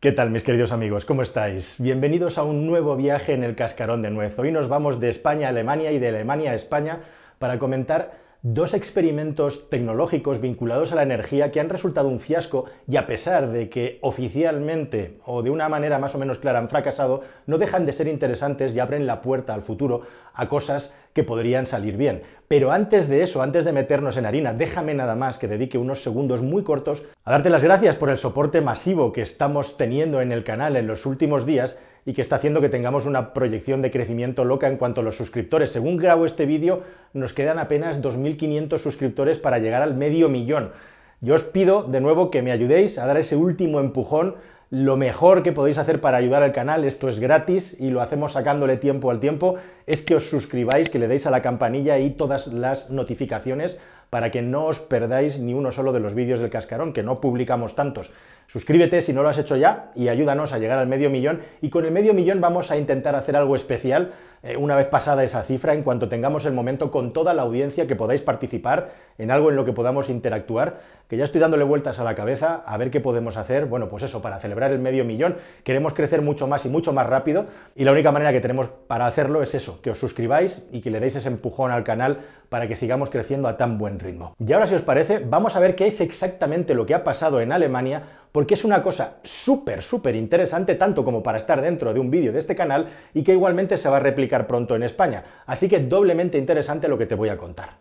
¿Qué tal mis queridos amigos? ¿Cómo estáis? Bienvenidos a un nuevo viaje en el cascarón de nuez. Hoy nos vamos de España a Alemania y de Alemania a España para comentar dos experimentos tecnológicos vinculados a la energía que han resultado un fiasco y a pesar de que oficialmente o de una manera más o menos clara han fracasado, no dejan de ser interesantes y abren la puerta al futuro a cosas que podrían salir bien. Pero antes de eso, antes de meternos en harina, déjame nada más que dedique unos segundos muy cortos a darte las gracias por el soporte masivo que estamos teniendo en el canal en los últimos días y que está haciendo que tengamos una proyección de crecimiento loca en cuanto a los suscriptores. Según grabo este vídeo, nos quedan apenas 2.500 suscriptores para llegar al medio millón. Yo os pido de nuevo que me ayudéis a dar ese último empujón. Lo mejor que podéis hacer para ayudar al canal, esto es gratis y lo hacemos sacándole tiempo al tiempo, es que os suscribáis, que le deis a la campanilla y todas las notificaciones para que no os perdáis ni uno solo de los vídeos del cascarón, que no publicamos tantos. Suscríbete si no lo has hecho ya y ayúdanos a llegar al medio millón. Y con el medio millón vamos a intentar hacer algo especial eh, una vez pasada esa cifra, en cuanto tengamos el momento con toda la audiencia que podáis participar en algo en lo que podamos interactuar, que ya estoy dándole vueltas a la cabeza a ver qué podemos hacer. Bueno, pues eso, para celebrar el medio millón queremos crecer mucho más y mucho más rápido y la única manera que tenemos para hacerlo es eso, que os suscribáis y que le deis ese empujón al canal para que sigamos creciendo a tan buen ritmo. Y ahora si os parece, vamos a ver qué es exactamente lo que ha pasado en Alemania, porque es una cosa súper, súper interesante, tanto como para estar dentro de un vídeo de este canal y que igualmente se va a replicar pronto en España. Así que doblemente interesante lo que te voy a contar.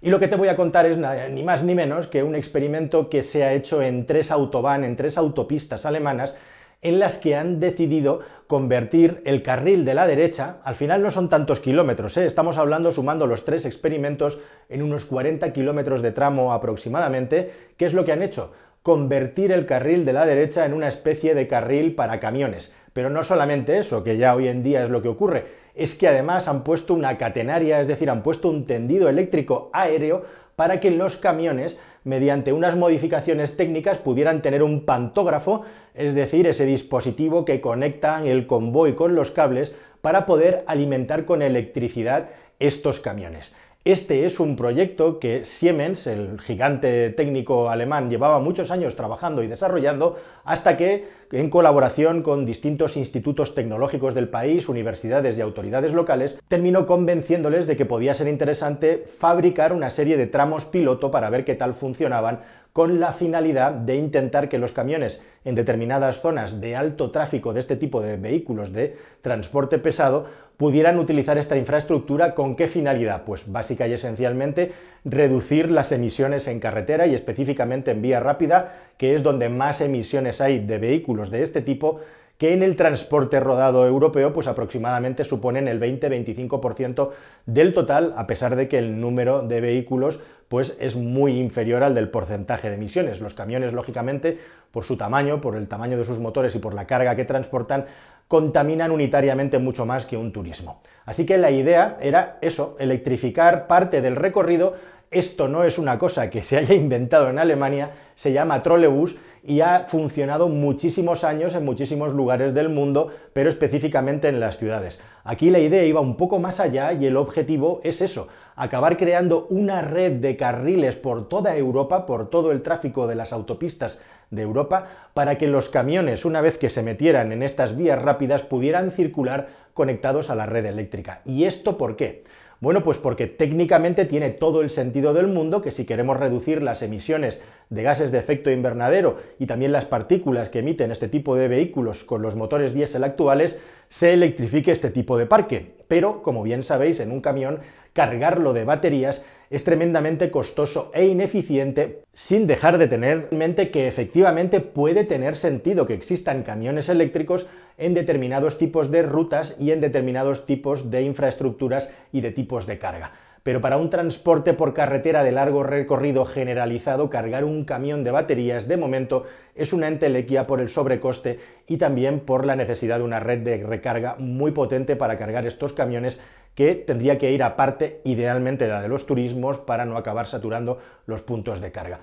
Y lo que te voy a contar es ni más ni menos que un experimento que se ha hecho en tres autobahn, en tres autopistas alemanas, en las que han decidido convertir el carril de la derecha, al final no son tantos kilómetros, ¿eh? estamos hablando sumando los tres experimentos en unos 40 kilómetros de tramo aproximadamente, ¿qué es lo que han hecho? convertir el carril de la derecha en una especie de carril para camiones. Pero no solamente eso, que ya hoy en día es lo que ocurre, es que además han puesto una catenaria, es decir, han puesto un tendido eléctrico aéreo para que los camiones mediante unas modificaciones técnicas pudieran tener un pantógrafo, es decir, ese dispositivo que conecta el convoy con los cables para poder alimentar con electricidad estos camiones. Este es un proyecto que Siemens, el gigante técnico alemán, llevaba muchos años trabajando y desarrollando hasta que, en colaboración con distintos institutos tecnológicos del país, universidades y autoridades locales, terminó convenciéndoles de que podía ser interesante fabricar una serie de tramos piloto para ver qué tal funcionaban con la finalidad de intentar que los camiones en determinadas zonas de alto tráfico de este tipo de vehículos de transporte pesado pudieran utilizar esta infraestructura con qué finalidad? Pues básica y esencialmente reducir las emisiones en carretera y específicamente en vía rápida, que es donde más emisiones hay de vehículos de este tipo que en el transporte rodado europeo pues aproximadamente suponen el 20-25% del total, a pesar de que el número de vehículos pues es muy inferior al del porcentaje de emisiones. Los camiones, lógicamente, por su tamaño, por el tamaño de sus motores y por la carga que transportan, contaminan unitariamente mucho más que un turismo. Así que la idea era eso, electrificar parte del recorrido. Esto no es una cosa que se haya inventado en Alemania, se llama trolebús y ha funcionado muchísimos años en muchísimos lugares del mundo, pero específicamente en las ciudades. Aquí la idea iba un poco más allá y el objetivo es eso, acabar creando una red de carriles por toda Europa, por todo el tráfico de las autopistas de Europa, para que los camiones, una vez que se metieran en estas vías rápidas, pudieran circular conectados a la red eléctrica. ¿Y esto por qué? Bueno, pues porque técnicamente tiene todo el sentido del mundo que si queremos reducir las emisiones de gases de efecto invernadero y también las partículas que emiten este tipo de vehículos con los motores diésel actuales, se electrifique este tipo de parque. Pero, como bien sabéis, en un camión cargarlo de baterías es tremendamente costoso e ineficiente, sin dejar de tener en mente que efectivamente puede tener sentido que existan camiones eléctricos en determinados tipos de rutas y en determinados tipos de infraestructuras y de tipos de carga. Pero para un transporte por carretera de largo recorrido generalizado, cargar un camión de baterías de momento es una entelequia por el sobrecoste y también por la necesidad de una red de recarga muy potente para cargar estos camiones que tendría que ir aparte idealmente de la de los turismos para no acabar saturando los puntos de carga.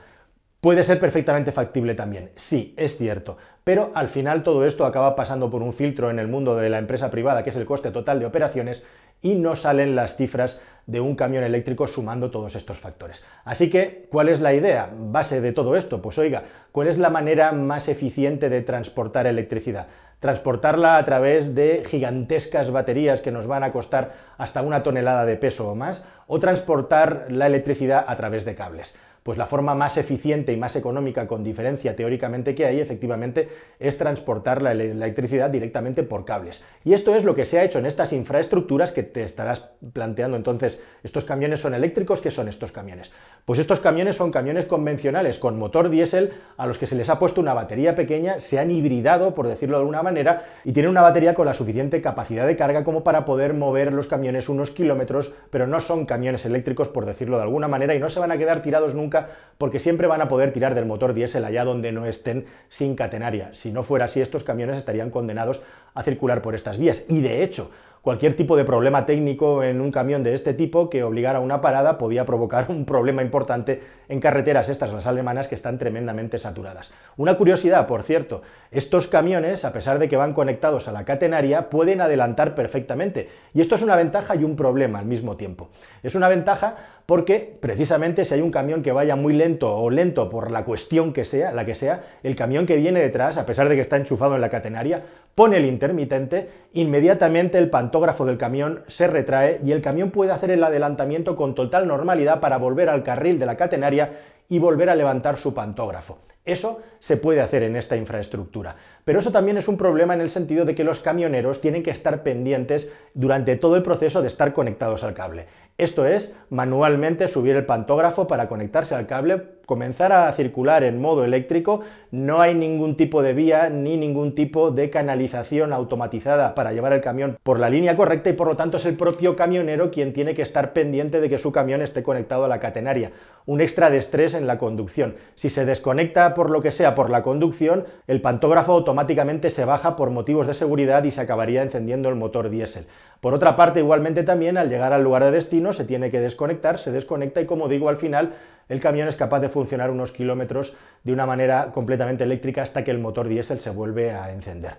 Puede ser perfectamente factible también, sí, es cierto, pero al final todo esto acaba pasando por un filtro en el mundo de la empresa privada, que es el coste total de operaciones, y no salen las cifras de un camión eléctrico sumando todos estos factores. Así que, ¿cuál es la idea base de todo esto? Pues oiga, ¿cuál es la manera más eficiente de transportar electricidad? transportarla a través de gigantescas baterías que nos van a costar hasta una tonelada de peso o más, o transportar la electricidad a través de cables pues la forma más eficiente y más económica con diferencia teóricamente que hay efectivamente es transportar la electricidad directamente por cables. Y esto es lo que se ha hecho en estas infraestructuras que te estarás planteando entonces, ¿estos camiones son eléctricos? ¿Qué son estos camiones? Pues estos camiones son camiones convencionales con motor diésel a los que se les ha puesto una batería pequeña, se han hibridado, por decirlo de alguna manera, y tienen una batería con la suficiente capacidad de carga como para poder mover los camiones unos kilómetros, pero no son camiones eléctricos, por decirlo de alguna manera, y no se van a quedar tirados nunca porque siempre van a poder tirar del motor diésel allá donde no estén sin catenaria. Si no fuera así, estos camiones estarían condenados a circular por estas vías. Y de hecho, cualquier tipo de problema técnico en un camión de este tipo que obligara a una parada podía provocar un problema importante en carreteras estas, las alemanas, que están tremendamente saturadas. Una curiosidad, por cierto, estos camiones, a pesar de que van conectados a la catenaria, pueden adelantar perfectamente. Y esto es una ventaja y un problema al mismo tiempo. Es una ventaja porque precisamente si hay un camión que vaya muy lento o lento por la cuestión que sea, la que sea, el camión que viene detrás, a pesar de que está enchufado en la catenaria, pone el intermitente, inmediatamente el Pantógrafo del camión se retrae y el camión puede hacer el adelantamiento con total normalidad para volver al carril de la catenaria y volver a levantar su pantógrafo. Eso se puede hacer en esta infraestructura. Pero eso también es un problema en el sentido de que los camioneros tienen que estar pendientes durante todo el proceso de estar conectados al cable. Esto es, manualmente subir el pantógrafo para conectarse al cable, comenzar a circular en modo eléctrico, no hay ningún tipo de vía ni ningún tipo de canalización automatizada para llevar el camión por la línea correcta y por lo tanto es el propio camionero quien tiene que estar pendiente de que su camión esté conectado a la catenaria. Un extra de estrés en la conducción. Si se desconecta por lo que sea por la conducción, el pantógrafo automático automáticamente se baja por motivos de seguridad y se acabaría encendiendo el motor diésel. Por otra parte, igualmente también al llegar al lugar de destino se tiene que desconectar, se desconecta y como digo al final el camión es capaz de funcionar unos kilómetros de una manera completamente eléctrica hasta que el motor diésel se vuelve a encender.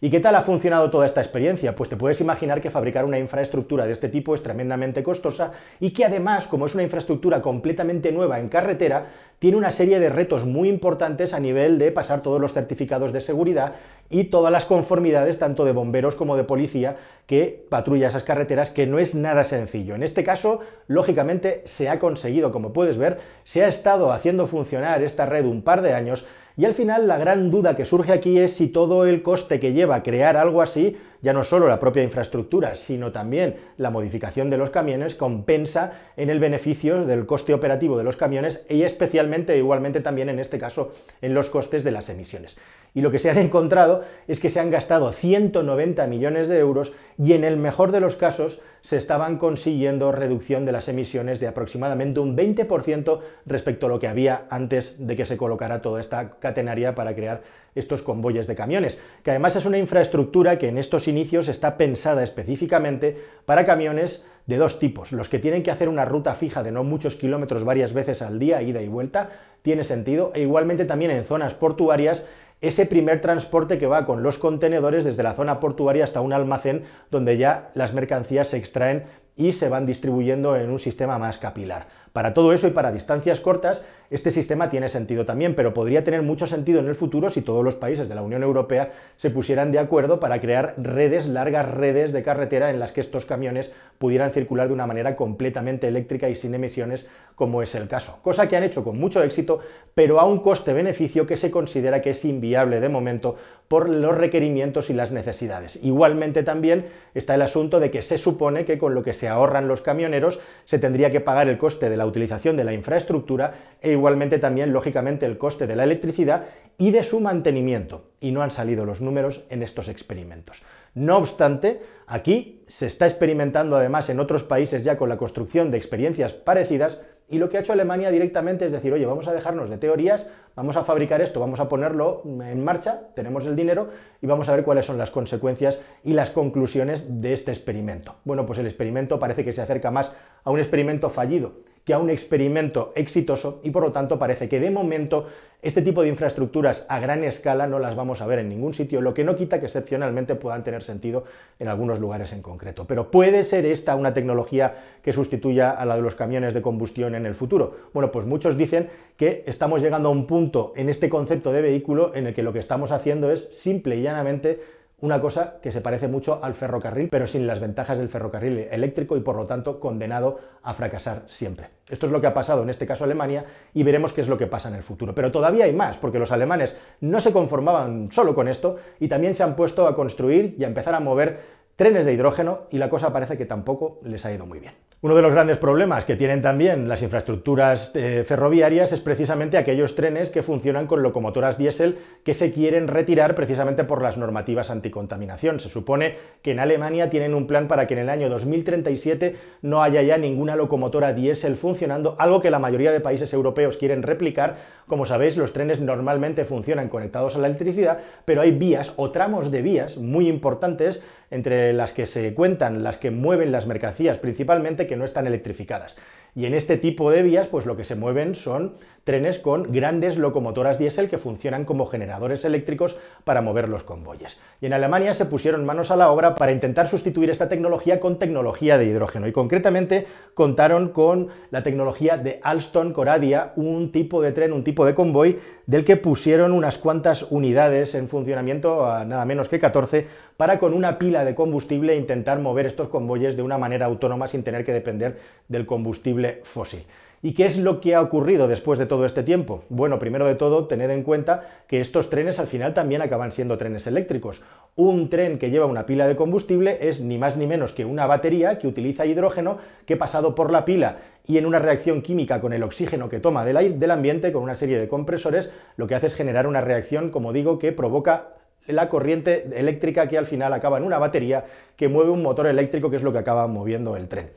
¿Y qué tal ha funcionado toda esta experiencia? Pues te puedes imaginar que fabricar una infraestructura de este tipo es tremendamente costosa y que además, como es una infraestructura completamente nueva en carretera, tiene una serie de retos muy importantes a nivel de pasar todos los certificados de seguridad y todas las conformidades, tanto de bomberos como de policía, que patrulla esas carreteras, que no es nada sencillo. En este caso, lógicamente, se ha conseguido, como puedes ver, se ha estado haciendo funcionar esta red un par de años y al final la gran duda que surge aquí es si todo el coste que lleva crear algo así ya no solo la propia infraestructura, sino también la modificación de los camiones compensa en el beneficio del coste operativo de los camiones y especialmente, igualmente también en este caso, en los costes de las emisiones y lo que se han encontrado es que se han gastado 190 millones de euros y en el mejor de los casos se estaban consiguiendo reducción de las emisiones de aproximadamente un 20% respecto a lo que había antes de que se colocara toda esta catenaria para crear estos convoyes de camiones, que además es una infraestructura que en estos inicios está pensada específicamente para camiones de dos tipos. Los que tienen que hacer una ruta fija de no muchos kilómetros varias veces al día, ida y vuelta, tiene sentido, e igualmente también en zonas portuarias ese primer transporte que va con los contenedores desde la zona portuaria hasta un almacén donde ya las mercancías se extraen y se van distribuyendo en un sistema más capilar. Para todo eso y para distancias cortas, este sistema tiene sentido también, pero podría tener mucho sentido en el futuro si todos los países de la Unión Europea se pusieran de acuerdo para crear redes, largas redes de carretera en las que estos camiones pudieran circular de una manera completamente eléctrica y sin emisiones, como es el caso. Cosa que han hecho con mucho éxito, pero a un coste-beneficio que se considera que es inviable de momento por los requerimientos y las necesidades. Igualmente también está el asunto de que se supone que con lo que se ahorran los camioneros se tendría que pagar el coste de la utilización de la infraestructura e igualmente también, lógicamente, el coste de la electricidad y de su mantenimiento. Y no han salido los números en estos experimentos. No obstante, aquí se está experimentando además en otros países ya con la construcción de experiencias parecidas y lo que ha hecho Alemania directamente es decir, oye, vamos a dejarnos de teorías, vamos a fabricar esto, vamos a ponerlo en marcha, tenemos el dinero y vamos a ver cuáles son las consecuencias y las conclusiones de este experimento. Bueno, pues el experimento parece que se acerca más a un experimento fallido un experimento exitoso y por lo tanto parece que de momento este tipo de infraestructuras a gran escala no las vamos a ver en ningún sitio, lo que no quita que excepcionalmente puedan tener sentido en algunos lugares en concreto. Pero ¿puede ser esta una tecnología que sustituya a la de los camiones de combustión en el futuro? Bueno, pues muchos dicen que estamos llegando a un punto en este concepto de vehículo en el que lo que estamos haciendo es simple y llanamente una cosa que se parece mucho al ferrocarril, pero sin las ventajas del ferrocarril eléctrico y por lo tanto condenado a fracasar siempre. Esto es lo que ha pasado en este caso Alemania y veremos qué es lo que pasa en el futuro. Pero todavía hay más, porque los alemanes no se conformaban solo con esto y también se han puesto a construir y a empezar a mover trenes de hidrógeno y la cosa parece que tampoco les ha ido muy bien. Uno de los grandes problemas que tienen también las infraestructuras eh, ferroviarias es precisamente aquellos trenes que funcionan con locomotoras diésel que se quieren retirar precisamente por las normativas anticontaminación. Se supone que en Alemania tienen un plan para que en el año 2037 no haya ya ninguna locomotora diésel funcionando, algo que la mayoría de países europeos quieren replicar. Como sabéis, los trenes normalmente funcionan conectados a la electricidad, pero hay vías o tramos de vías muy importantes entre eh, las que se cuentan, las que mueven las mercancías, principalmente que no están electrificadas. Y en este tipo de vías, pues lo que se mueven son trenes con grandes locomotoras diésel que funcionan como generadores eléctricos para mover los convoyes. Y en Alemania se pusieron manos a la obra para intentar sustituir esta tecnología con tecnología de hidrógeno y concretamente contaron con la tecnología de Alston Coradia, un tipo de tren, un tipo de convoy del que pusieron unas cuantas unidades en funcionamiento, nada menos que 14, para con una pila de combustible intentar mover estos convoyes de una manera autónoma sin tener que depender del combustible fósil. ¿Y qué es lo que ha ocurrido después de todo este tiempo? Bueno, primero de todo, tened en cuenta que estos trenes al final también acaban siendo trenes eléctricos. Un tren que lleva una pila de combustible es ni más ni menos que una batería que utiliza hidrógeno que pasado por la pila y en una reacción química con el oxígeno que toma del, aire, del ambiente, con una serie de compresores, lo que hace es generar una reacción, como digo, que provoca la corriente eléctrica que al final acaba en una batería que mueve un motor eléctrico, que es lo que acaba moviendo el tren.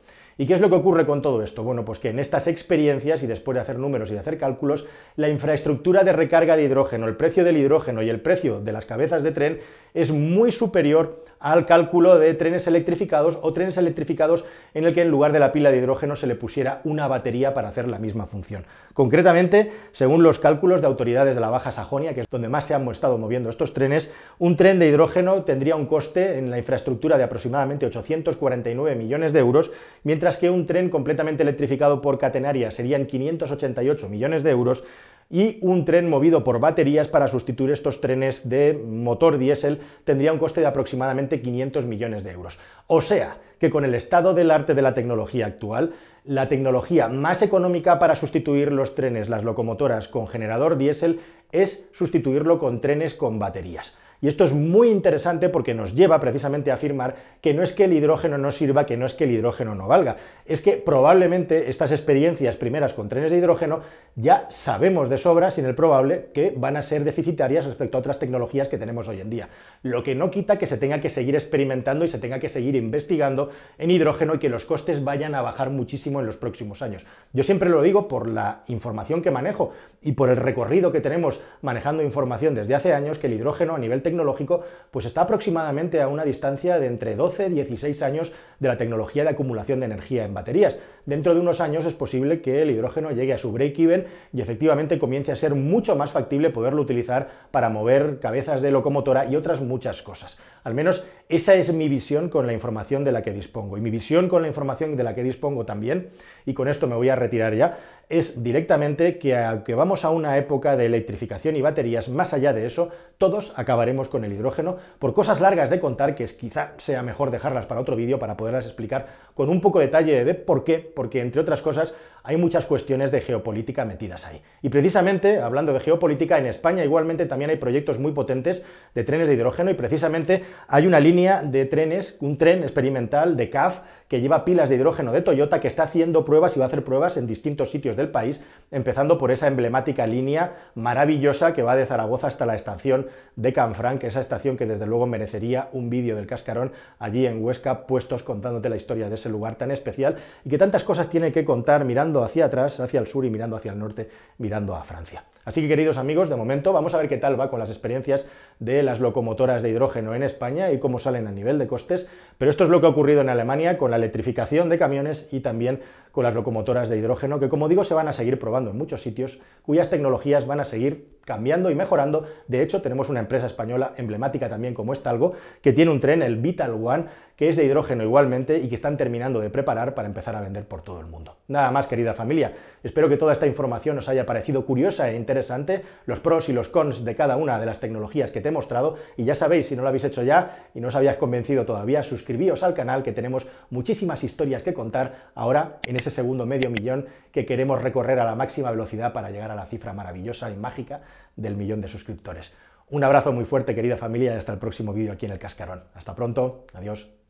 ¿Y qué es lo que ocurre con todo esto? Bueno, pues que en estas experiencias, y después de hacer números y de hacer cálculos, la infraestructura de recarga de hidrógeno, el precio del hidrógeno y el precio de las cabezas de tren es muy superior al cálculo de trenes electrificados o trenes electrificados en el que en lugar de la pila de hidrógeno se le pusiera una batería para hacer la misma función. Concretamente, según los cálculos de autoridades de la Baja Sajonia, que es donde más se han estado moviendo estos trenes, un tren de hidrógeno tendría un coste en la infraestructura de aproximadamente 849 millones de euros, mientras que un tren completamente electrificado por catenaria serían 588 millones de euros, y un tren movido por baterías para sustituir estos trenes de motor diésel tendría un coste de aproximadamente 500 millones de euros. O sea, que con el estado del arte de la tecnología actual, la tecnología más económica para sustituir los trenes, las locomotoras con generador diésel es sustituirlo con trenes con baterías. Y esto es muy interesante porque nos lleva precisamente a afirmar que no es que el hidrógeno no sirva, que no es que el hidrógeno no valga, es que probablemente estas experiencias primeras con trenes de hidrógeno ya sabemos de sobra, sin el probable, que van a ser deficitarias respecto a otras tecnologías que tenemos hoy en día. Lo que no quita que se tenga que seguir experimentando y se tenga que seguir investigando en hidrógeno y que los costes vayan a bajar muchísimo en los próximos años. Yo siempre lo digo por la información que manejo, y por el recorrido que tenemos manejando información desde hace años que el hidrógeno a nivel tecnológico pues está aproximadamente a una distancia de entre 12 y 16 años de la tecnología de acumulación de energía en baterías. Dentro de unos años es posible que el hidrógeno llegue a su break-even y efectivamente comience a ser mucho más factible poderlo utilizar para mover cabezas de locomotora y otras muchas cosas. Al menos esa es mi visión con la información de la que dispongo y mi visión con la información de la que dispongo también y con esto me voy a retirar ya es directamente que aunque vamos a una época de electrificación y baterías, más allá de eso, todos acabaremos con el hidrógeno por cosas largas de contar que es, quizá sea mejor dejarlas para otro vídeo para poderlas explicar con un poco de detalle de por qué, porque entre otras cosas hay muchas cuestiones de geopolítica metidas ahí. Y precisamente, hablando de geopolítica, en España igualmente también hay proyectos muy potentes de trenes de hidrógeno y precisamente hay una línea de trenes, un tren experimental de CAF que lleva pilas de hidrógeno de Toyota que está haciendo pruebas y va a hacer pruebas en distintos sitios del país, empezando por esa emblemática línea maravillosa que va de Zaragoza hasta la estación de Canfranc, esa estación que desde luego merecería un vídeo del cascarón allí en Huesca puestos contándote la historia de ese lugar tan especial y que tantas cosas tiene que contar mirando hacia atrás, hacia el sur y mirando hacia el norte, mirando a Francia. Así que queridos amigos, de momento vamos a ver qué tal va con las experiencias de las locomotoras de hidrógeno en España y cómo salen a nivel de costes, pero esto es lo que ha ocurrido en Alemania con la electrificación de camiones y también con las locomotoras de hidrógeno, que como digo se van a seguir probando en muchos sitios, cuyas tecnologías van a seguir cambiando y mejorando. De hecho, tenemos una empresa española emblemática también como es Talgo, que tiene un tren, el Vital One, que es de hidrógeno igualmente y que están terminando de preparar para empezar a vender por todo el mundo. Nada más, querida familia. Espero que toda esta información os haya parecido curiosa e interesante, los pros y los cons de cada una de las tecnologías que te he mostrado, y ya sabéis, si no lo habéis hecho ya y no os habías convencido todavía, suscribíos al canal que tenemos muchísimas historias que contar ahora en ese segundo medio millón que queremos recorrer a la máxima velocidad para llegar a la cifra maravillosa y mágica del millón de suscriptores. Un abrazo muy fuerte, querida familia, y hasta el próximo vídeo aquí en El Cascarón. Hasta pronto, adiós.